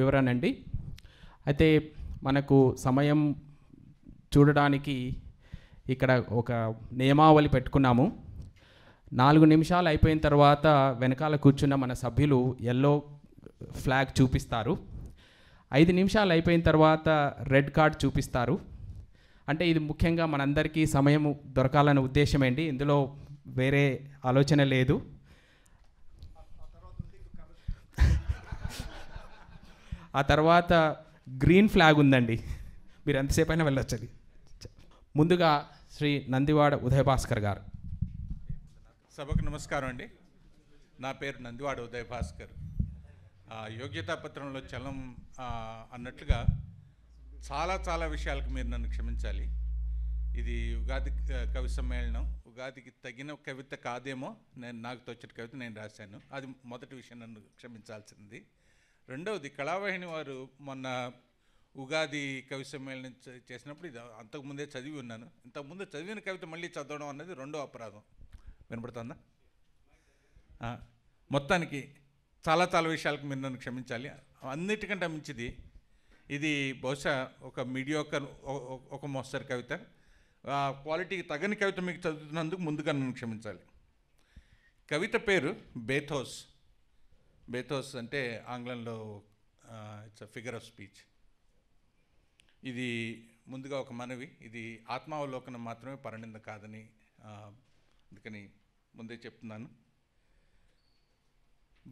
వివరణ అండి అయితే మనకు సమయం చూడడానికి ఇక్కడ ఒక నియమావళి పెట్టుకున్నాము నాలుగు నిమిషాలు అయిపోయిన తర్వాత వెనకాల కూర్చున్న మన సభ్యులు ఎల్లో ఫ్లాగ్ చూపిస్తారు ఐదు నిమిషాలు అయిపోయిన తర్వాత రెడ్ కార్డ్ చూపిస్తారు అంటే ఇది ముఖ్యంగా మనందరికీ సమయం దొరకాలనే ఉద్దేశమేండి ఇందులో వేరే ఆలోచన లేదు ఆ తర్వాత గ్రీన్ ఫ్లాగ్ ఉందండి మీరు ఎంతసేపు అయినా వెళ్ళొచ్చు అది ముందుగా శ్రీ నందివాడ ఉదయభాస్కర్ గారు సభకు నమస్కారం అండి నా పేరు నందివాడ ఉదయభాస్కర్ యోగ్యతా పత్రంలో చలం అన్నట్లుగా చాలా చాలా విషయాలకు మీరు నన్ను క్షమించాలి ఇది ఉగాది కవి సమ్మేళనం ఉగాదికి తగిన కవిత కాదేమో నేను నాకు తోచిన కవిత నేను రాశాను అది మొదటి విషయం నన్ను క్షమించాల్సింది రెండవది కళావాహిని వారు మొన్న ఉగాది కవి సమ్మేళనం చేసినప్పుడు ఇది అంతకుముందే చదివి ఉన్నాను ఇంతకుముందు చదివిన కవిత మళ్ళీ చదవడం అన్నది రెండో అపరాధం వినపడుతుందా మొత్తానికి చాలా చాలా విషయాలకు మీరు నన్ను క్షమించాలి అన్నిటికంటే మించిది ఇది బహుశా ఒక మీడియోకర్ ఒక మోస్తరు కవిత క్వాలిటీకి తగని కవిత మీకు చదువుతున్నందుకు ముందుగా నన్ను క్షమించాలి కవిత పేరు బేథోస్ బేథోస్ అంటే ఆంగ్లంలో it's a figure of speech ఇది ముందుగా ఒక మనవి ఇది ఆత్మావలోకనం మాత్రమే పరిణింద కాదని అందుకని ముందే చెప్తున్నాను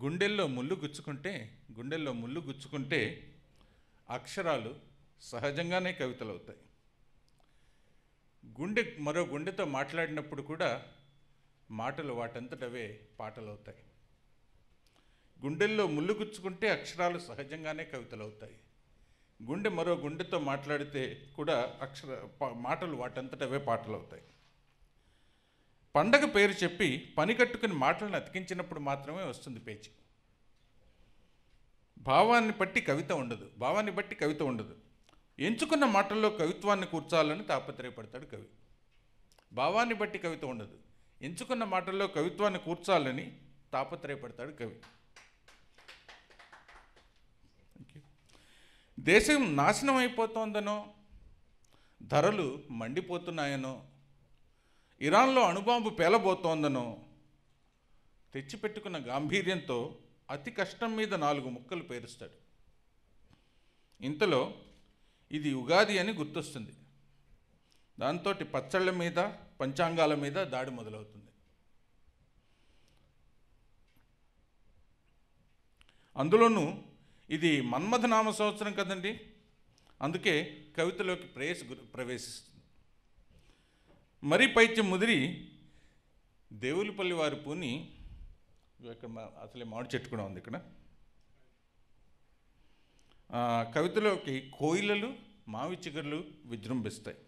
గుండెల్లో ముళ్ళు గుచ్చుకుంటే గుండెల్లో ముళ్ళు గుచ్చుకుంటే అక్షరాలు సహజంగానే కవితలు అవుతాయి గుండె మరో గుండెతో మాట్లాడినప్పుడు కూడా మాటలు వాటంతటవే పాటలు అవుతాయి గుండెల్లో ముళ్ళుగుచ్చుకుంటే అక్షరాలు సహజంగానే కవితలు అవుతాయి గుండె మరో గుండెతో మాట్లాడితే కూడా అక్షర మాటలు వాటంతటవే పాటలు అవుతాయి పండగ పేరు చెప్పి పని కట్టుకుని మాటలను అతికించినప్పుడు మాత్రమే వస్తుంది పేచి భావాన్ని బట్టి కవిత ఉండదు భావాన్ని బట్టి కవిత ఉండదు ఎంచుకున్న మాటల్లో కవిత్వాన్ని కూర్చాలని తాపత్రయపడతాడు కవి భావాన్ని బట్టి కవిత ఉండదు ఎంచుకున్న మాటల్లో కవిత్వాన్ని కూర్చాలని తాపత్రయపడతాడు కవి దేశం నాశనం అయిపోతోందనో ధరలు మండిపోతున్నాయనో ఇరాన్లో అణుబాంబు పేలబోతోందనో తెచ్చిపెట్టుకున్న గాంభీర్యంతో అతి కష్టం మీద నాలుగు ముక్కలు పేరుస్తాడు ఇంతలో ఇది ఉగాది అని గుర్తొస్తుంది దాంతో పచ్చళ్ళ మీద పంచాంగాల మీద దాడి మొదలవుతుంది అందులోనూ ఇది మన్మథ నామ సంవత్సరం కదండి అందుకే కవితలోకి ప్రేస్ ప్రవేశిస్తుంది మరీ పైత్యం ముదిరి దేవులపల్లి వారి పూని ఇక్కడ అసలే మామిడి చెట్టు కూడా ఉంది ఇక్కడ కవితలోకి కోయిలలు మావి చిగర్లు విజృంభిస్తాయి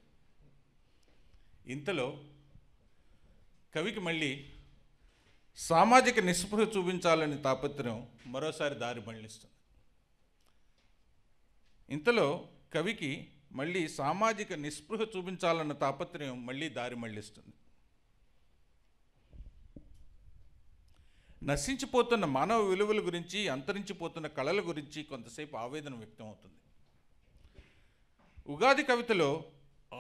ఇంతలో కవికి మళ్ళీ సామాజిక నిస్పృహ చూపించాలని తాపత్రయం మరోసారి దారి మళ్ళిస్తుంది ఇంతలో కవికి మళ్ళీ సామాజిక నిస్పృహ చూపించాలన్న తాపత్రయం మళ్ళీ దారి మళ్ళిస్తుంది నశించిపోతున్న మానవ విలువల గురించి అంతరించిపోతున్న కళల గురించి కొంతసేపు ఆవేదన వ్యక్తం అవుతుంది ఉగాది కవితలో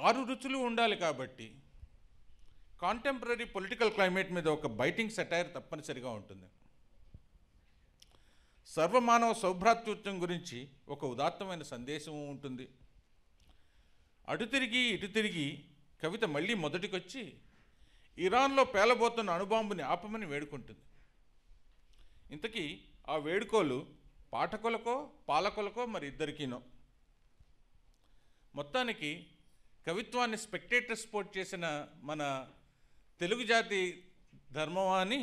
ఆరు రుచులు ఉండాలి కాబట్టి కాంటెంపరీ పొలిటికల్ క్లైమేట్ మీద ఒక బైటింగ్ సెటైర్ తప్పనిసరిగా ఉంటుంది సర్వమానవ సౌభ్రాతృత్వం గురించి ఒక ఉదాత్తమైన సందేశం ఉంటుంది అటు తిరిగి ఇటు తిరిగి కవిత మళ్ళీ మొదటికొచ్చి ఇరాన్లో పేలబోతున్న అణుబాంబుని ఆపమని వేడుకుంటుంది ఇంతకీ ఆ వేడుకోలు పాఠకులకో పాలకులకో మరి ఇద్దరికీనో మొత్తానికి కవిత్వాన్ని స్పెక్టేటర్ స్పోర్ట్ చేసిన మన తెలుగు జాతి ధర్మవాణి అని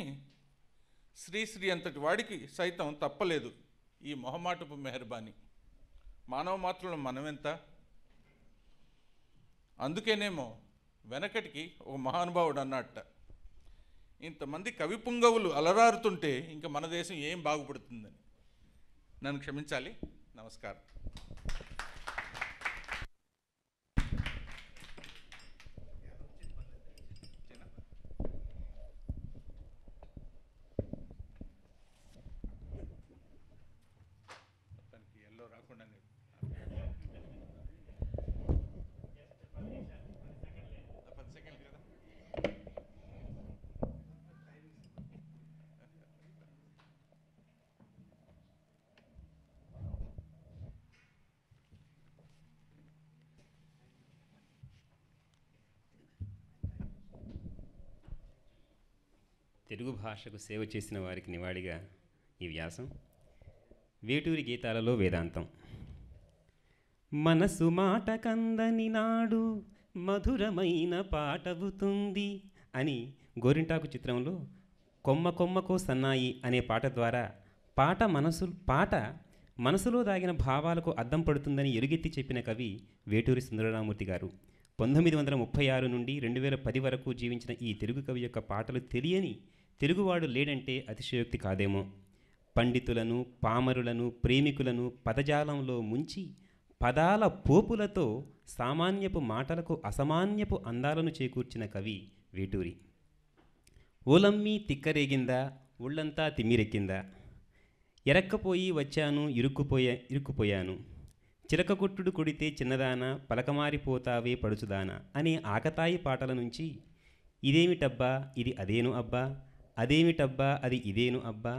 శ్రీశ్రీ అంతటి వాడికి సైతం తప్పలేదు ఈ మొహమాటపు మెహర్బానీ మానవ మాత్రం మనమెంత అందుకేనేమో వెనకటికి ఒక మహానుభావుడు అన్నట్ట ఇంతమంది కవి పుంగవులు అలరారుతుంటే ఇంకా మన దేశం ఏం బాగుపడుతుందని నన్ను క్షమించాలి నమస్కారం తెలుగు భాషకు సేవ చేసిన వారికి నివాడిగా ఈ వ్యాసం వేటూరి గీతాలలో వేదాంతం మనసు మాట కందని నాడు మధురమైన పాటవుతుంది అని గోరింటాకు చిత్రంలో కొమ్మ కొమ్మకో సన్నాయి అనే పాట ద్వారా పాట మనసు పాట మనసులో దాగిన భావాలకు అద్దం పడుతుందని ఎరుగెత్తి చెప్పిన కవి వేటూరి సుందరరామూర్తి గారు పంతొమ్మిది వందల ముప్పై ఆరు నుండి రెండు వేల పది వరకు జీవించిన ఈ తెలుగు కవి యొక్క పాటలు తెలియని తెలుగువాడు లేడంటే అతిశయోక్తి కాదేమో పండితులను పామరులను ప్రేమికులను పదజాలంలో ముంచి పదాల పోపులతో సామాన్యపు మాటలకు అసామాన్యపు అందాలను చేకూర్చిన కవి వేటూరి ఓలమ్మి తిక్కరేగిందా ఒళ్ళంతా తిమ్మిరెక్కిందా ఎరక్కపోయి వచ్చాను ఇరుక్కుపోయా ఇరుక్కుపోయాను చిలకకొట్టుడు కొడితే చిన్నదానా పలకమారిపోతావే పడుచుదానా అనే ఆకతాయి పాటల నుంచి ఇదేమిటబ్బా ఇది అదేను అబ్బా అదేమిటబ్బా అది ఇదేను అబ్బా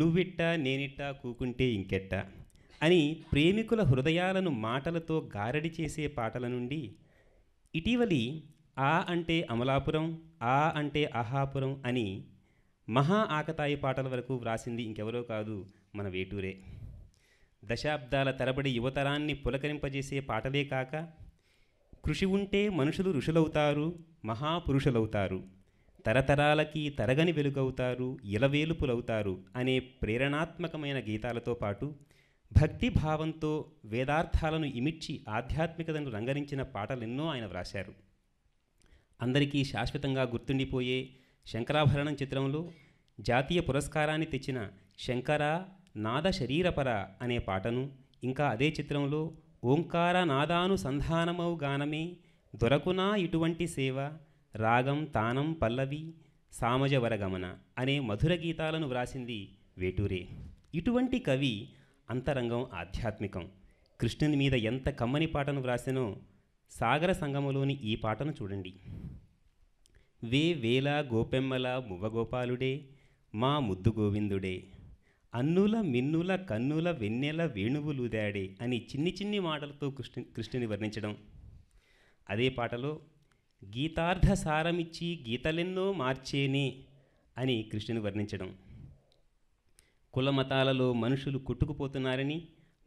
నువ్విట్టా నేనిట్టా కూకుంటే ఇంకెట్ట అని ప్రేమికుల హృదయాలను మాటలతో గారడి చేసే పాటల నుండి ఇటీవలి ఆ అంటే అమలాపురం ఆ అంటే అహాపురం అని మహా ఆకతాయి పాటల వరకు వ్రాసింది ఇంకెవరో కాదు మన వేటూరే దశాబ్దాల తరబడి యువతరాన్ని పులకరింపజేసే పాటలే కాక కృషి ఉంటే మనుషులు ఋషులవుతారు మహాపురుషులవుతారు తరతరాలకి తరగని వెలుగవుతారు ఇలవేలుపులవుతారు అనే ప్రేరణాత్మకమైన గీతాలతో పాటు భక్తి భావంతో వేదార్థాలను ఇమిడ్చి ఆధ్యాత్మికతను రంగరించిన పాటలెన్నో ఆయన వ్రాశారు అందరికీ శాశ్వతంగా గుర్తుండిపోయే శంకరాభరణం చిత్రంలో జాతీయ పురస్కారాన్ని తెచ్చిన శంకర నాద శరీరపర అనే పాటను ఇంకా అదే చిత్రంలో ఓంకార నాదానుసంధానమవు గానమే దొరకునా ఇటువంటి సేవ రాగం తానం పల్లవి సామజవరగమన అనే మధుర గీతాలను వ్రాసింది వేటూరే ఇటువంటి కవి అంతరంగం ఆధ్యాత్మికం కృష్ణుని మీద ఎంత కమ్మని పాటను వ్రాసినో సాగర సంగమలోని ఈ పాటను చూడండి వే వేల గోపెమ్మల మువ్వగోపాలుడే మా ముద్దు గోవిందుడే అన్నుల మిన్నుల కన్నుల వెన్నెల వేణువులుదాడే అని చిన్ని చిన్ని మాటలతో కృష్ణు కృష్ణుని వర్ణించడం అదే పాటలో గీతార్థ సారమిచ్చి గీతలెన్నో మార్చేని అని కృష్ణుని వర్ణించడం కులమతాలలో మనుషులు కొట్టుకుపోతున్నారని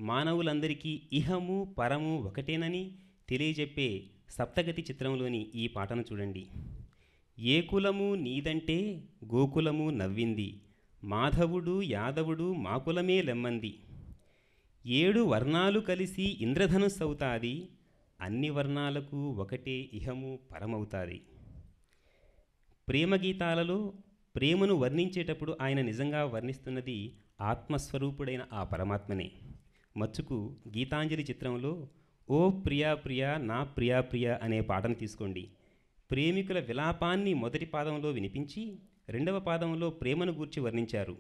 మానవులందరికీ ఇహము పరము ఒకటేనని తెలియజెప్పే సప్తగతి చిత్రంలోని ఈ పాటను చూడండి ఏ కులము నీదంటే గోకులము నవ్వింది మాధవుడు యాదవుడు మా కులమే లెమ్మంది ఏడు వర్ణాలు కలిసి ఇంద్రధనుస్సవుతాది అన్ని వర్ణాలకు ఒకటే ఇహము పరమవుతాది ప్రేమ గీతాలలో ప్రేమను వర్ణించేటప్పుడు ఆయన నిజంగా వర్ణిస్తున్నది ఆత్మస్వరూపుడైన ఆ పరమాత్మనే మచ్చుకు గీతాంజలి చిత్రంలో ఓ ప్రియా ప్రియా నా ప్రియా ప్రియా అనే పాటను తీసుకోండి ప్రేమికుల విలాపాన్ని మొదటి పాదంలో వినిపించి రెండవ పాదంలో ప్రేమను గూర్చి వర్ణించారు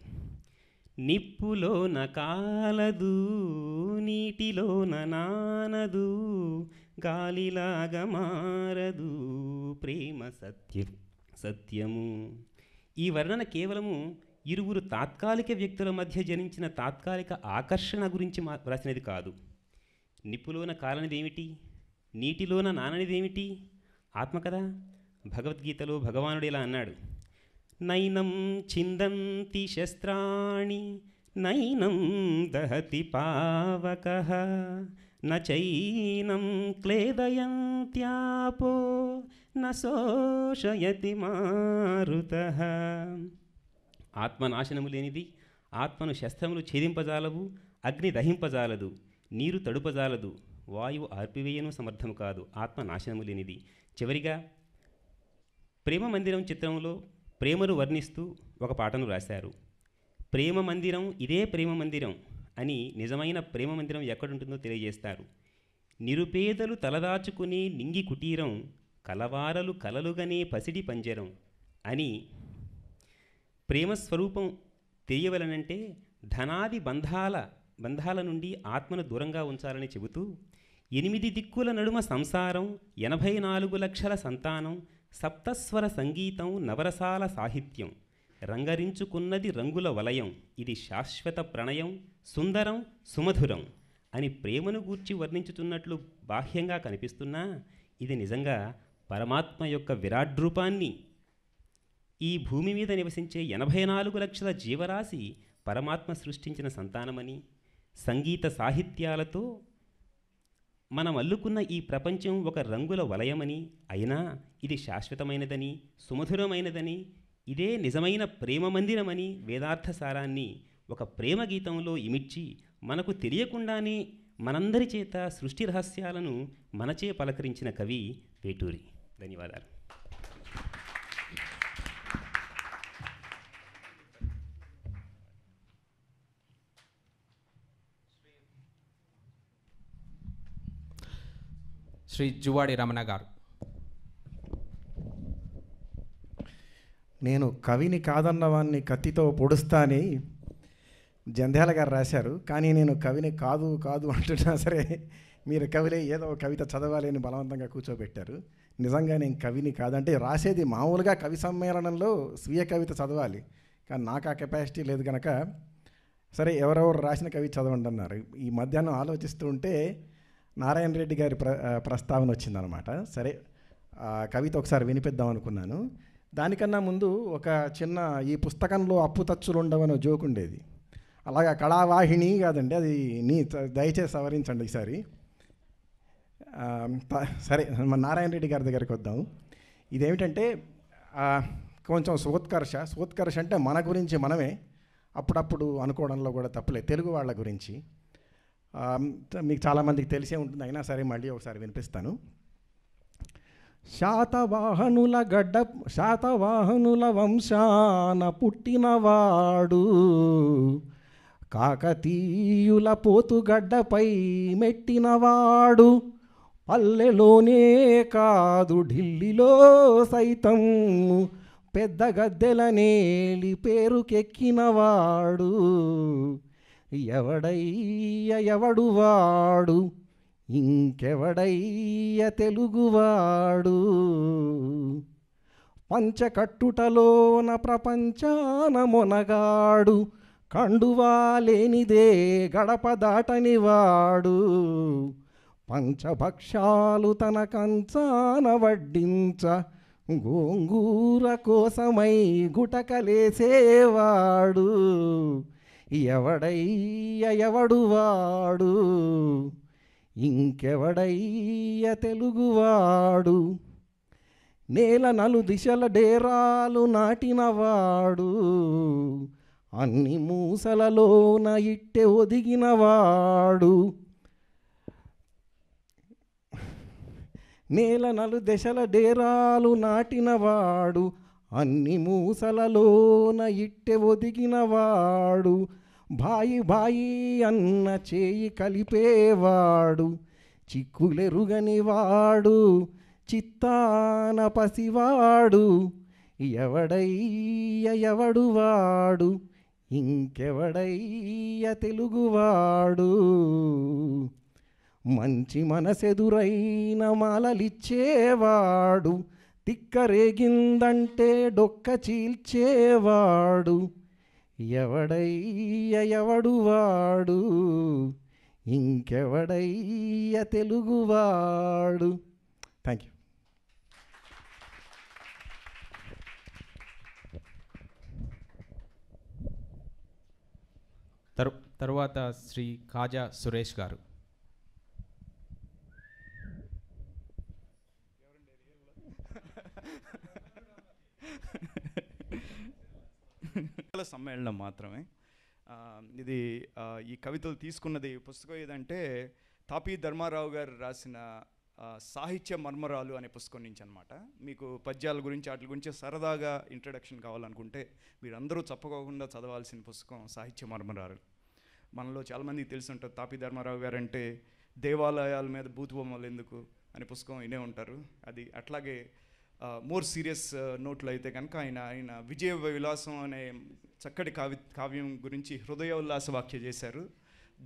నిప్పులో నా కాలదు నీటిలోన నానదు గాలిలాగా మారదు ప్రేమ సత్య సత్యము ఈ వర్ణన కేవలము ఇరువురు తాత్కాలిక వ్యక్తుల మధ్య జనించిన తాత్కాలిక ఆకర్షణ గురించి మా వ్రాసినది కాదు నిప్పులోన కాలనిదేమిటి నీటిలోన నాననిదేమిటి ఆత్మ కదా భగవద్గీతలో భగవానుడు ఇలా అన్నాడు నైనం చిందంతి శస్త్రాణి నైనం దహతి పావక నైనం క్లేదయంత్యాపో నోషయతి మారుత ఆత్మనాశనము లేనిది ఆత్మను శస్త్రములు ఛేదింపజాలవు అగ్ని దహింపజాలదు నీరు తడుపజాలదు వాయువు ఆర్పివేయను సమర్థము కాదు ఆత్మ నాశనము లేనిది చివరిగా ప్రేమ మందిరం చిత్రంలో ప్రేమను వర్ణిస్తూ ఒక పాటను రాశారు ప్రేమ మందిరం ఇదే ప్రేమ మందిరం అని నిజమైన ప్రేమ మందిరం ఎక్కడుంటుందో తెలియజేస్తారు నిరుపేదలు తలదాచుకునే నింగి కుటీరం కలవారలు కలలుగనే పసిడి పంజరం అని ప్రేమస్వరూపం తెలియవలనంటే ధనాది బంధాల బంధాల నుండి ఆత్మను దూరంగా ఉంచాలని చెబుతూ ఎనిమిది దిక్కుల నడుమ సంసారం ఎనభై నాలుగు లక్షల సంతానం సప్తస్వర సంగీతం నవరసాల సాహిత్యం రంగరించుకున్నది రంగుల వలయం ఇది శాశ్వత ప్రణయం సుందరం సుమధురం అని ప్రేమను గూర్చి వర్ణించుతున్నట్లు బాహ్యంగా కనిపిస్తున్నా ఇది నిజంగా పరమాత్మ యొక్క విరాట్ రూపాన్ని ఈ భూమి మీద నివసించే ఎనభై నాలుగు లక్షల జీవరాశి పరమాత్మ సృష్టించిన సంతానమని సంగీత సాహిత్యాలతో మనం అల్లుకున్న ఈ ప్రపంచం ఒక రంగుల వలయమని అయినా ఇది శాశ్వతమైనదని సుమధురమైనదని ఇదే నిజమైన ప్రేమ మందిరమని వేదార్థ సారాన్ని ఒక ప్రేమ గీతంలో ఇమిడ్చి మనకు తెలియకుండానే మనందరి చేత సృష్టి రహస్యాలను మనచే పలకరించిన కవి వేటూరి ధన్యవాదాలు శ్రీ జువాడి రమణ గారు నేను కవిని కాదన్నవాన్ని కత్తితో పొడుస్తాని జంధ్యాల గారు రాశారు కానీ నేను కవిని కాదు కాదు అంటున్నా సరే మీరు కవిలే ఏదో కవిత చదవాలి అని బలవంతంగా కూర్చోబెట్టారు నిజంగా నేను కవిని కాదంటే రాసేది మామూలుగా కవి సమ్మేళనంలో స్వీయ కవిత చదవాలి కానీ నాకు ఆ కెపాసిటీ లేదు కనుక సరే ఎవరెవరు రాసిన కవి చదవండి అన్నారు ఈ మధ్యాహ్నం ఆలోచిస్తూ ఉంటే నారాయణ రెడ్డి గారి ప్ర ప్రస్తావన వచ్చిందనమాట సరే కవిత ఒకసారి వినిపిద్దాం అనుకున్నాను దానికన్నా ముందు ఒక చిన్న ఈ పుస్తకంలో అప్పు తచ్చులు ఉండవని జోక్ ఉండేది అలాగా కళావాహిని కాదండి అది నీ దయచేసి సవరించండి ఈసారి సరే మన నారాయణ రెడ్డి గారి దగ్గరికి వద్దాం ఇదేమిటంటే కొంచెం సోత్కర్ష సోత్కర్ష అంటే మన గురించి మనమే అప్పుడప్పుడు అనుకోవడంలో కూడా తప్పులేదు తెలుగు వాళ్ళ గురించి మీకు చాలామందికి తెలిసే ఉంటుంది అయినా సరే మళ్ళీ ఒకసారి వినిపిస్తాను శాతవాహనుల గడ్డ శాతవాహనుల వంశాన పుట్టినవాడు కాకతీయుల పోతుగడ్డపై మెట్టినవాడు పల్లెలోనే కాదు ఢిల్లీలో సైతం పెద్ద నేలి పేరుకెక్కినవాడు ఎవడయ్య ఎవడు వాడు ఇంకెవడయ్య తెలుగువాడు పంచకట్టుటలోన ప్రపంచాన మొనగాడు కండువాలేనిదే గడప దాటనివాడు పంచభక్షాలు తన కంచాన వడ్డించ గోంగూర కోసమై గుటకలేసేవాడు ఎవడయ్య ఎవడువాడు వాడు ఇంకెవడయ్య తెలుగువాడు నేల నలు దిశల డేరాలు నాటినవాడు అన్ని మూసలలోన ఇట్టె ఒదిగినవాడు నేల నలు దశల డేరాలు నాటినవాడు అన్ని మూసలలోన ఇట్టె ఒదిగినవాడు బాయి బాయి అన్న చేయి కలిపేవాడు చిక్కులెరుగని వాడు చిత్తాన పసివాడు ఎవడయ్య ఎవడు వాడు ఇంకెవడయ్య తెలుగువాడు మంచి మనసెదురైన మాలలిచ్చేవాడు తిక్కరేగిందంటే డొక్క చీల్చేవాడు ఎవడయ్య ఎవడువాడు ఇంకెవడయ్య తెలుగువాడు థ్యాంక్ యూ తరు తరువాత శ్రీ కాజా సురేష్ గారు సమ్మేళనం మాత్రమే ఇది ఈ కవితలు తీసుకున్నది పుస్తకం ఏదంటే తాపీ ధర్మారావు గారు రాసిన సాహిత్య మర్మరాలు అనే పుస్తకం నుంచి అనమాట మీకు పద్యాల గురించి వాటి గురించి సరదాగా ఇంట్రడక్షన్ కావాలనుకుంటే మీరందరూ చప్పకోకుండా చదవాల్సిన పుస్తకం సాహిత్య మర్మరాలు మనలో చాలామందికి తెలిసి ఉంటారు తాపీ ధర్మారావు గారు అంటే దేవాలయాల మీద బొమ్మలు ఎందుకు అనే పుస్తకం వినే ఉంటారు అది అట్లాగే మోర్ సీరియస్ నోట్లో అయితే కనుక ఆయన ఆయన విజయ విలాసం అనే చక్కటి కావి కావ్యం గురించి హృదయోల్లాస వ్యాఖ్య చేశారు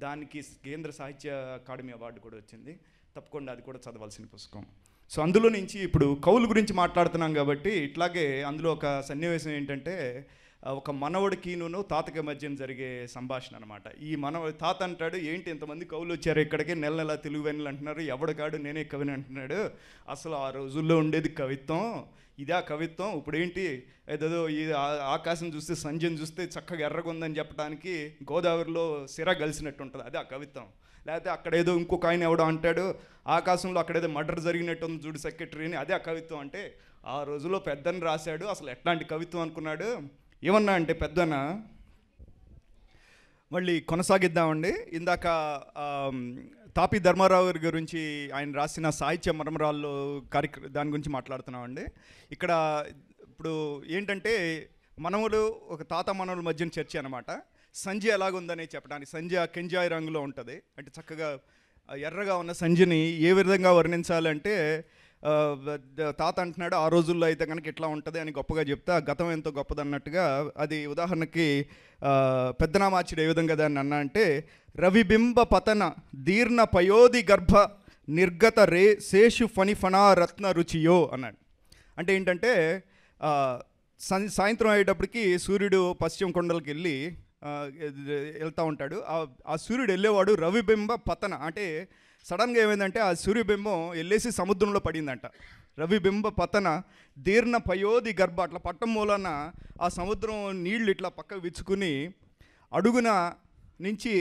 దానికి కేంద్ర సాహిత్య అకాడమీ అవార్డు కూడా వచ్చింది తప్పకుండా అది కూడా చదవాల్సిన పుస్తకం సో అందులో నుంచి ఇప్పుడు కవుల గురించి మాట్లాడుతున్నాం కాబట్టి ఇట్లాగే అందులో ఒక సన్నివేశం ఏంటంటే ఒక మనవడికిను తాతకి మధ్యన జరిగే సంభాషణ అనమాట ఈ మనవ తాత అంటాడు ఏంటి ఇంతమంది కవులు వచ్చారు ఇక్కడికి నెల నెల తెలుగు వెనులు అంటున్నారు ఎవడకాడు నేనే కవిని అంటున్నాడు అసలు ఆ రోజుల్లో ఉండేది కవిత్వం ఇదే కవిత్వం ఇప్పుడు ఏంటి ఏదో ఈ ఆకాశం చూస్తే సంజయం చూస్తే చక్కగా ఎర్రగుందని చెప్పడానికి గోదావరిలో సిర కలిసినట్టు ఉంటుంది అదే ఆ కవిత్వం లేకపోతే అక్కడ ఏదో ఇంకొక ఆయన ఎవడో అంటాడు ఆకాశంలో అక్కడేదో మర్డర్ జరిగినట్టు ఉంది చూడు సెక్రటరీని అదే ఆ కవిత్వం అంటే ఆ రోజులో పెద్దని రాశాడు అసలు ఎట్లాంటి కవిత్వం అనుకున్నాడు ఏమన్నా అంటే పెద్దన మళ్ళీ కొనసాగిద్దామండి ఇందాక తాపి ధర్మారావు గారి గురించి ఆయన రాసిన సాహిత్య మరమరాల్లో కార్యక్ర దాని గురించి మాట్లాడుతున్నామండి ఇక్కడ ఇప్పుడు ఏంటంటే మనవులు ఒక తాత మనవుల మధ్యన చర్చ అనమాట సంజయ్ ఎలాగుందని చెప్పడానికి సంజయ్ కెంజాయ్ రంగులో ఉంటుంది అంటే చక్కగా ఎర్రగా ఉన్న సంజని ఏ విధంగా వర్ణించాలంటే తాత అంటున్నాడు ఆ రోజుల్లో అయితే కనుక ఇట్లా ఉంటుంది అని గొప్పగా చెప్తే ఆ గతం ఎంతో గొప్పది అన్నట్టుగా అది ఉదాహరణకి పెద్దనామాచుడు ఏ విధంగా దాన్ని అన్న అంటే రవిబింబ పతన దీర్ణ పయోధి గర్భ నిర్గత రే శేషు ఫణిఫణా రత్న రుచియో అన్నాడు అంటే ఏంటంటే సాయంత్రం అయ్యేటప్పటికి సూర్యుడు పశ్చిమ కొండలకి వెళ్ళి వెళ్తూ ఉంటాడు ఆ సూర్యుడు వెళ్ళేవాడు రవిబింబ పతన అంటే సడన్గా ఏమైందంటే ఆ సూర్యబింబం వెళ్ళేసి సముద్రంలో పడిందంట రవిబింబ పతన దీర్ణ పయోధి గర్భ అట్లా పట్టం మూలన ఆ సముద్రం నీళ్లు ఇట్లా పక్కకు విచ్చుకుని అడుగున నుంచి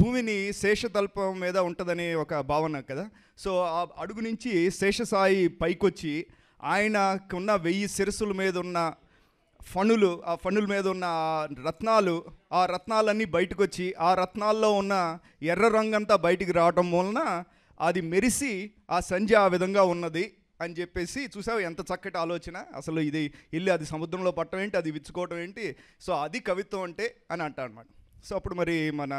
భూమిని శేషతల్పం మీద ఉంటుందనే ఒక భావన కదా సో ఆ అడుగు నుంచి శేషసాయి పైకొచ్చి ఆయనకున్న వెయ్యి శిరస్సుల మీద ఉన్న ఫణులు ఆ ఫణుల మీద ఉన్న రత్నాలు ఆ రత్నాలన్నీ బయటకు వచ్చి ఆ రత్నాల్లో ఉన్న ఎర్ర రంగంతా బయటికి రావటం వలన అది మెరిసి ఆ సంధ్య ఆ విధంగా ఉన్నది అని చెప్పేసి చూసావు ఎంత చక్కటి ఆలోచన అసలు ఇది వెళ్ళి అది సముద్రంలో పట్టడం ఏంటి అది విచ్చుకోవటం ఏంటి సో అది కవిత్వం అంటే అని అంటా అనమాట సో అప్పుడు మరి మన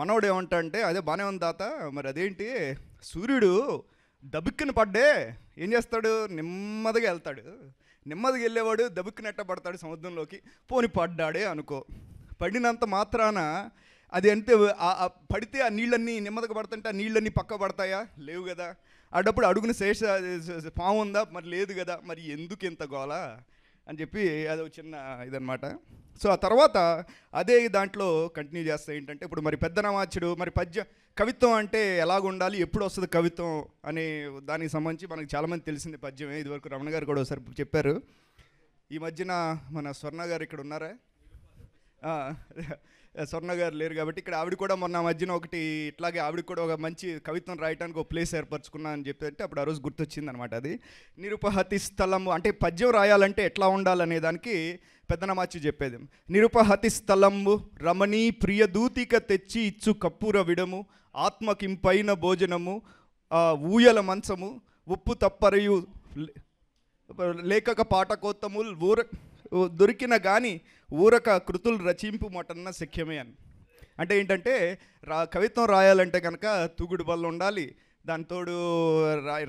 మనవడు ఏమంటా అంటే అదే బాగానే ఉంది తాత మరి అదేంటి సూర్యుడు దబిక్కిన పడ్డే ఏం చేస్తాడు నెమ్మదిగా వెళ్తాడు నెమ్మదిగా వెళ్ళేవాడు పడతాడు సముద్రంలోకి పోని పడ్డాడే అనుకో పడినంత మాత్రాన అది అంటే పడితే ఆ నీళ్ళన్నీ నెమ్మదిగా పడుతుంటే ఆ నీళ్ళన్నీ పక్క పడతాయా లేవు కదా అడప్పుడు అడుగున శేష పాము ఉందా మరి లేదు కదా మరి ఎందుకు ఇంత గోళ అని చెప్పి అది చిన్న ఇదనమాట సో ఆ తర్వాత అదే దాంట్లో కంటిన్యూ చేస్తే ఏంటంటే ఇప్పుడు మరి పెద్ద నమాచుడు మరి పద్య కవిత్వం అంటే ఎలాగుండాలి ఎప్పుడు వస్తుంది కవిత్వం అనే దానికి సంబంధించి మనకు చాలామంది తెలిసింది పద్యమే ఇదివరకు రమణ గారు కూడా ఒకసారి చెప్పారు ఈ మధ్యన మన స్వర్ణ గారు ఇక్కడ ఉన్నారా స్వర్ణ గారు లేరు కాబట్టి ఇక్కడ ఆవిడ కూడా మొన్న మధ్యన ఒకటి ఇట్లాగే ఆవిడ కూడా ఒక మంచి కవిత్వం రాయడానికి ఒక ప్లేస్ ఏర్పరచుకున్నా అని అంటే అప్పుడు ఆ రోజు గుర్తొచ్చింది అనమాట అది నిరుపహతి స్థలము అంటే పద్యం రాయాలంటే ఎట్లా ఉండాలనే దానికి పెద్దనమాచి చెప్పేది నిరుపహతి స్థలము రమణీ ప్రియదూతిక తెచ్చి ఇచ్చు కప్పూర విడము ఆత్మకింపైన భోజనము ఊయల మంచము ఉప్పు తప్పరయు లేఖక పాటకోత్తముల్ ఊర దొరికిన కానీ ఊరక కృతులు రచింపు మటన్న శక్యమే అని అంటే ఏంటంటే రా కవిత్వం రాయాలంటే కనుక తూగుడు బల్ల ఉండాలి దానితోడు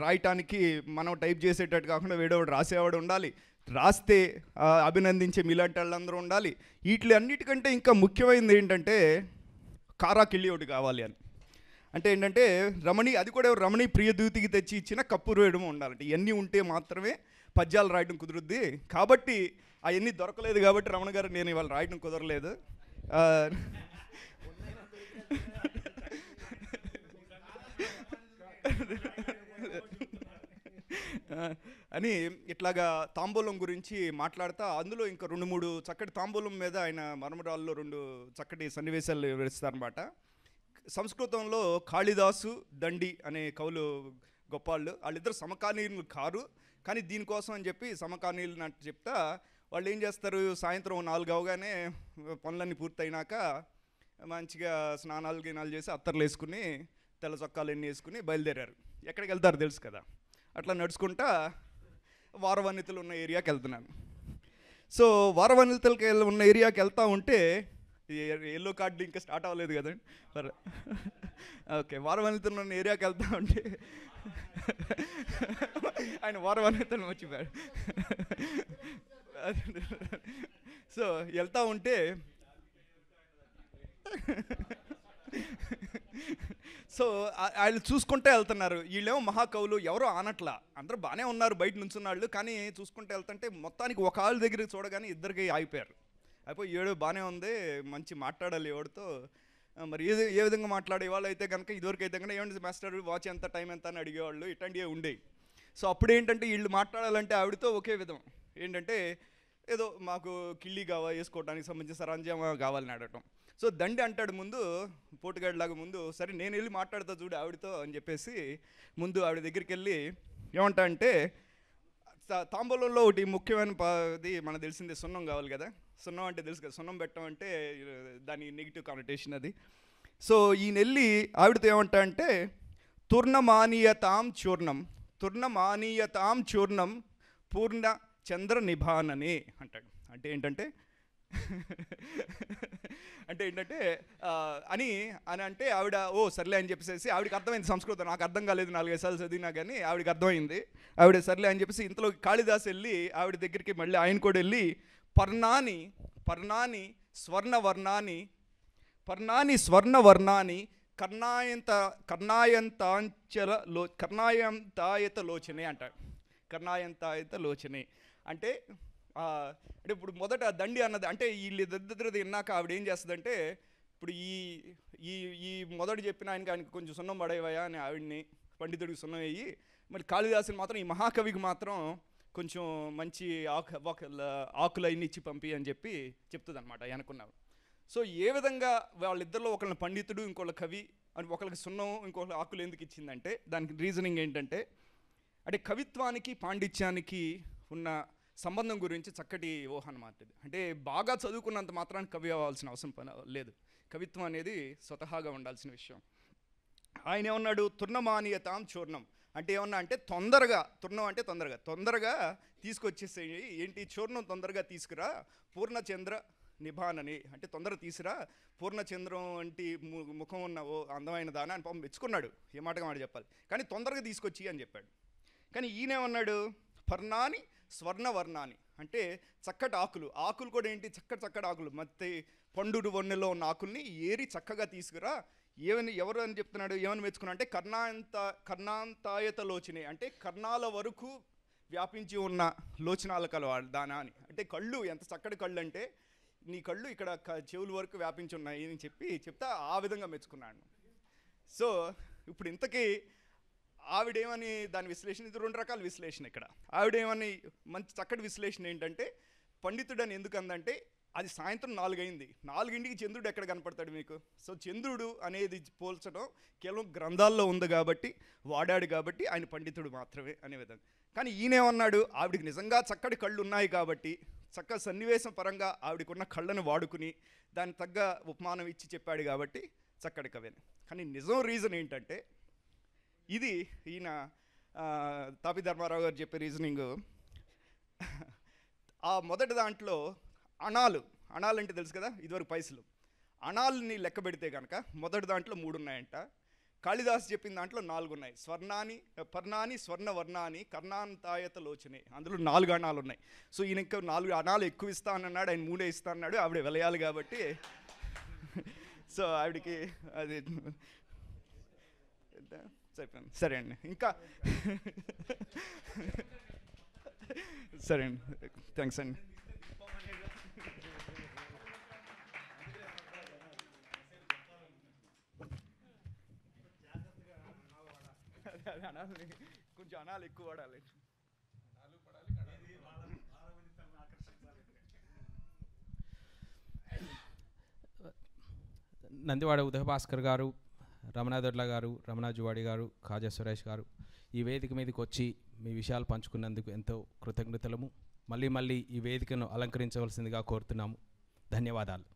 రాయటానికి మనం టైప్ చేసేటట్టు కాకుండా వేడోడు రాసేవాడు ఉండాలి రాస్తే అభినందించే మిలాంటి వాళ్ళందరూ ఉండాలి వీటి అన్నిటికంటే ఇంకా ముఖ్యమైనది ఏంటంటే కారాకిళ్ళి ఒకటి కావాలి అని అంటే ఏంటంటే రమణి అది కూడా రమణి ప్రియదూతికి తెచ్చి ఇచ్చిన కప్పు వేయడం ఉండాలంటే ఇవన్నీ ఉంటే మాత్రమే పద్యాలు రాయడం కుదురుద్ది కాబట్టి అవన్నీ దొరకలేదు కాబట్టి రమణ గారు నేను ఇవాళ రాయడం కుదరలేదు అని ఇట్లాగా తాంబూలం గురించి మాట్లాడుతా అందులో ఇంకా రెండు మూడు చక్కటి తాంబూలం మీద ఆయన మరమరాల్లో రెండు చక్కటి సన్నివేశాలు వివరిస్తారనమాట సంస్కృతంలో కాళిదాసు దండి అనే కవులు గొప్పాళ్ళు వాళ్ళిద్దరు సమకాలీనులు కారు కానీ దీనికోసం అని చెప్పి సమకాలీనులు అంటే చెప్తా వాళ్ళు ఏం చేస్తారు సాయంత్రం నాలుగు అవగానే పనులన్నీ పూర్తయినాక మంచిగా స్నానాలు గినాలు చేసి అత్తర్లు వేసుకుని తెల్ల చొక్కాలు ఎన్ని వేసుకుని బయలుదేరారు ఎక్కడికి వెళ్తారు తెలుసు కదా అట్లా నడుచుకుంటా వారవన్నితలు ఉన్న ఏరియాకి వెళ్తున్నాను సో వారవన్నితలకి ఉన్న ఏరియాకి వెళ్తూ ఉంటే ఎల్లో కార్డు ఇంకా స్టార్ట్ అవ్వలేదు కదండి ఓకే వారవన్నితలు ఉన్న ఏరియాకి వెళ్తూ ఉంటే ఆయన వారవన్నితలు మర్చిపోయాడు సో వెళ్తూ ఉంటే సో వాళ్ళు చూసుకుంటే వెళ్తున్నారు వీళ్ళేమో మహాకవులు ఎవరో ఆనట్ల అందరూ బాగానే ఉన్నారు బయట నుంచి వాళ్ళు కానీ చూసుకుంటే వెళ్తుంటే మొత్తానికి ఒక ఆళ్ళ దగ్గర చూడగానే ఇద్దరికి ఆగిపోయారు అయిపోయి ఏడు బాగానే ఉంది మంచి మాట్లాడాలి ఎవడితో మరి ఏది ఏ విధంగా మాట్లాడే వాళ్ళు అయితే కనుక ఇదివరకు అయితే కనుక ఏమంటే మాస్టర్ వాచ్ ఎంత టైం ఎంత అని అడిగేవాళ్ళు ఇట్లాంటివి ఉండేవి సో అప్పుడు ఏంటంటే వీళ్ళు మాట్లాడాలంటే ఆవిడతో ఒకే విధం ఏంటంటే ఏదో మాకు కిళ్ళి కావా వేసుకోవడానికి సంబంధించిన సరంజామ కావాలని అడగటం సో దండి అంటాడు ముందు పోటుగాడిలాగా ముందు సరే నేను వెళ్ళి మాట్లాడతా చూడు ఆవిడతో అని చెప్పేసి ముందు ఆవిడ దగ్గరికి వెళ్ళి ఏమంటా అంటే తాంబూలంలో ఒకటి ముఖ్యమైన అది మనకు తెలిసిందే సున్నం కావాలి కదా సున్నం అంటే తెలుసు కదా సున్నం పెట్టడం అంటే దాని నెగిటివ్ కానటేషన్ అది సో ఈ నెల్లి ఆవిడతో ఏమంటా అంటే తుర్ణమానీయతాం చూర్ణం తుర్ణమానీయతాం చూర్ణం పూర్ణ చంద్ర నిభాననే అంటాడు అంటే ఏంటంటే అంటే ఏంటంటే అని అని అంటే ఆవిడ ఓ సర్లే అని చెప్పేసి ఆవిడకి అర్థమైంది సంస్కృతం నాకు అర్థం కాలేదు నాలుగైదు సార్లు చదివినా కానీ ఆవిడకి అర్థమైంది ఆవిడ సర్లే అని చెప్పేసి ఇంతలో కాళిదాస్ వెళ్ళి ఆవిడ దగ్గరికి మళ్ళీ ఆయన కూడా వెళ్ళి పర్ణాని పర్ణాని స్వర్ణవర్ణాని పర్ణాని స్వర్ణవర్ణాని కర్ణాయంత కర్ణాయంతాంచల లో కర్ణాయంతాయత లోచనే అంటాడు కర్ణాయంతాయత లోచనే అంటే అంటే ఇప్పుడు మొదట దండి అన్నది అంటే వీళ్ళిద్దరు తిన్నాక ఆవిడ ఏం చేస్తుందంటే ఇప్పుడు ఈ ఈ ఈ మొదటి చెప్పిన ఆయనకి ఆయనకి కొంచెం సున్నం పడేవయా అని ఆవిడ్ని పండితుడికి సున్నం అయ్యి మరి కాళిదాసుని మాత్రం ఈ మహాకవికి మాత్రం కొంచెం మంచి ఆకు ఆకులు అయిన ఇచ్చి పంపి అని చెప్పి చెప్తుంది అనమాట అనుకున్నాను సో ఏ విధంగా వాళ్ళిద్దరిలో ఒకళ్ళ పండితుడు ఇంకోళ్ళ కవి అని ఒకళ్ళకి సున్నం ఇంకొకళ్ళ ఆకులు ఎందుకు ఇచ్చిందంటే దానికి రీజనింగ్ ఏంటంటే అంటే కవిత్వానికి పాండిత్యానికి ఉన్న సంబంధం గురించి చక్కటి ఊహ మాట అంటే బాగా చదువుకున్నంత మాత్రాన్ని కవి అవ్వాల్సిన అవసరం లేదు కవిత్వం అనేది స్వతహాగా ఉండాల్సిన విషయం ఆయన ఏమన్నాడు తుర్ణమానీయతాం చూర్ణం అంటే ఏమన్నా అంటే తొందరగా తుర్ణం అంటే తొందరగా తొందరగా తీసుకొచ్చేసే ఏంటి చూర్ణం తొందరగా తీసుకురా పూర్ణచంద్ర నిభానని అంటే తొందర తీసిరా పూర్ణచంద్రం వంటి ముఖం ఉన్న ఓ అందమైన దాన అని పాపం మెచ్చుకున్నాడు ఏ మాటగా మాట చెప్పాలి కానీ తొందరగా తీసుకొచ్చి అని చెప్పాడు కానీ ఈయనేమన్నాడు పర్ణాని స్వర్ణవర్ణాన్ని అంటే చక్కటి ఆకులు ఆకులు కూడా ఏంటి చక్కటి చక్కటి ఆకులు మత్తే పండుడు వన్నెలో ఉన్న ఆకుల్ని ఏరి చక్కగా తీసుకురా ఏమని ఎవరు అని చెప్తున్నాడు ఏమని మెచ్చుకున్నా అంటే కర్ణాంత కర్ణాంతాయత లోచనే అంటే కర్ణాల వరకు వ్యాపించి ఉన్న లోచనాల కలవాడు దానా అని అంటే కళ్ళు ఎంత చక్కటి కళ్ళు అంటే నీ కళ్ళు ఇక్కడ చెవుల వరకు వ్యాపించి ఉన్నాయి అని చెప్పి చెప్తా ఆ విధంగా మెచ్చుకున్నాను సో ఇప్పుడు ఇంతకీ ఆవిడేమని దాని విశ్లేషణ ఇది రెండు రకాల విశ్లేషణ ఇక్కడ ఆవిడేమని మంచి చక్కటి విశ్లేషణ ఏంటంటే పండితుడని ఎందుకు అందంటే అది సాయంత్రం నాలుగైంది నాలుగింటికి చంద్రుడు ఎక్కడ కనపడతాడు మీకు సో చంద్రుడు అనేది పోల్చడం కేవలం గ్రంథాల్లో ఉంది కాబట్టి వాడాడు కాబట్టి ఆయన పండితుడు మాత్రమే అనే విధంగా కానీ ఈయనేమన్నాడు ఆవిడికి నిజంగా చక్కటి కళ్ళు ఉన్నాయి కాబట్టి చక్క సన్నివేశం పరంగా ఆవిడకున్న కళ్ళను వాడుకుని దానికి తగ్గ ఉపమానం ఇచ్చి చెప్పాడు కాబట్టి చక్కటి కవిని కానీ నిజం రీజన్ ఏంటంటే ఇది ఈయన తాపి ధర్మారావు గారు చెప్పే రీజనింగ్ ఆ మొదటి దాంట్లో అణాలు అణాలు అంటే తెలుసు కదా ఇదివరకు పైసలు అణాలని లెక్క పెడితే కనుక మొదటి దాంట్లో మూడు ఉన్నాయంట కాళిదాస్ చెప్పిన దాంట్లో నాలుగు ఉన్నాయి స్వర్ణాని పర్ణాని స్వర్ణవర్ణాని కర్ణాంతాయత లోచనే అందులో నాలుగు అణాలు ఉన్నాయి సో ఈయన ఇంకా నాలుగు అణాలు ఎక్కువ ఇస్తానన్నాడు ఆయన మూడే ఇస్తా అన్నాడు ఆవిడ వెలయాలి కాబట్టి సో ఆవిడకి అది చెప్పాను సరే అండి ఇంకా సరే అండి థ్యాంక్స్ అండి అనాలి కొంచెం అనాలి ఎక్కువ వాడాలి నందివాడ ఉదయభాస్కర్ గారు రమణ దొడ్ల గారు రమణ జువాడి గారు ఖాజా సురేష్ గారు ఈ వేదిక మీదకి వచ్చి మీ విషయాలు పంచుకున్నందుకు ఎంతో కృతజ్ఞతలము మళ్ళీ మళ్ళీ ఈ వేదికను అలంకరించవలసిందిగా కోరుతున్నాము ధన్యవాదాలు